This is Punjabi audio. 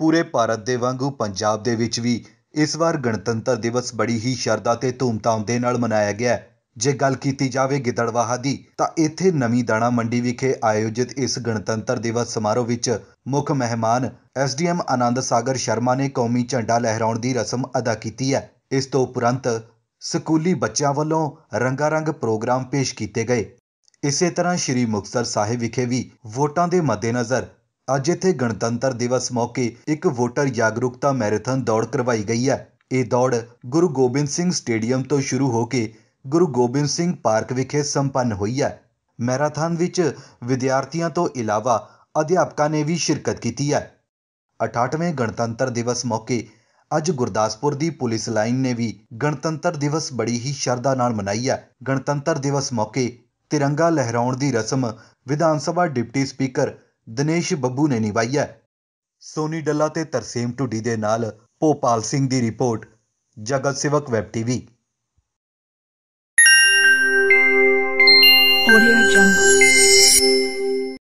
ਪੂਰੇ ਭਾਰਤ ਦੇ ਵਾਂਗੂ ਪੰਜਾਬ ਦੇ ਵਿੱਚ ਵੀ ਇਸ ਵਾਰ ਗਣਤੰਤਰ ਦਿਵਸ ਬੜੀ ਹੀ ਸ਼ਰਧਾ ਤੇ ਧੂਮਧਾਮ ਦੇ ਨਾਲ ਮਨਾਇਆ ਗਿਆ ਜੇ ਗੱਲ ਕੀਤੀ ਜਾਵੇ ਗਿੱਦੜਵਾਹਾ ਦੀ ਤਾਂ ਇੱਥੇ ਨਵੀਂ ਦਾਣਾ ਮੰਡੀ ਵਿਖੇ ਆਯੋਜਿਤ ਇਸ ਗਣਤੰਤਰ ਦਿਵਸ ਸਮਾਰੋਹ ਵਿੱਚ ਮੁੱਖ ਮਹਿਮਾਨ ਐਸਡੀਐਮ ਆਨੰਦ ਸਾਗਰ ਸ਼ਰਮਾ ਨੇ ਕੌਮੀ ਝੰਡਾ ਲਹਿਰਾਉਣ ਦੀ ਰਸਮ ਅਦਾ ਕੀਤੀ ਹੈ ਇਸ ਤੋਂ ਉਪਰੰਤ ਸਕੂਲੀ ਬੱਚਿਆਂ ਵੱਲੋਂ ਰੰਗਾਰੰਗ ਪ੍ਰੋਗਰਾਮ ਪੇਸ਼ ਕੀਤੇ ਗਏ ਇਸੇ ਤਰ੍ਹਾਂ ਸ੍ਰੀ ਮੁਕਤਸਰ ਸਾਹਿਬ ਵਿਖੇ ਵੀ ਵੋਟਾਂ ਦੇ ਮੱਦੇਨਜ਼ਰ ਅੱਜ ਇੱਥੇ ਗਣਤੰਤਰ ਦਿਵਸ ਮੌਕੇ ਇੱਕ ਵੋਟਰ ਜਾਗਰੂਕਤਾ ਮੈਰਾਥਨ ਦੌੜ ਕਰਵਾਈ ਗਈ ਹੈ ਇਹ ਦੌੜ ਗੁਰੂ ਗੋਬਿੰਦ ਸਿੰਘ ਸਟੇਡੀਅਮ ਤੋਂ ਸ਼ੁਰੂ ਹੋ ਕੇ ਗੁਰੂ ਗੋਬਿੰਦ ਸਿੰਘ ਪਾਰਕ ਵਿਖੇ ਸੰਪੰਨ ਹੋਈ ਹੈ ਮੈਰਾਥਨ ਵਿੱਚ ਵਿਦਿਆਰਥੀਆਂ ਤੋਂ ਇਲਾਵਾ ਅਧਿਆਪਕਾਂ ਨੇ ਵੀ ਸ਼ਿਰਕਤ ਕੀਤੀ ਹੈ 68ਵੇਂ ਗਣਤੰਤਰ ਦਿਵਸ ਮੌਕੇ ਅੱਜ ਗੁਰਦਾਸਪੁਰ ਦੀ ਪੁਲਿਸ ਲਾਈਨ ਨੇ ਵੀ ਗਣਤੰਤਰ ਦਿਵਸ ਬੜੀ ਹੀ ਸ਼ਰਧਾ ਨਾਲ ਮਨਾਈ ਹੈ ਗਣਤੰਤਰ ਦਿਵਸ ਮੌਕੇ ਤਿਰੰਗਾ ਲਹਿਰਾਉਣ ਦੀ ਰਸਮ ਵਿਧਾਨ ਸਭਾ ਡਿਪਟੀ ਸਪੀਕਰ ਦਿਨੇਸ਼ ਬੱਬੂ ਨੇ ਨਿਭਾਈ ਹੈ ਸੋਨੀ ਡੱਲਾ ਤੇ ਤਰਸੇਮ ਢੁੱਡੀ ਦੇ ਨਾਲ ਭੋਪਾਲ ਸਿੰਘ ਦੀ ਰਿਪੋਰਟ ਜਗਤ ਸੇਵਕ ਵੈਬ ਟੀਵੀ Audio Jungle.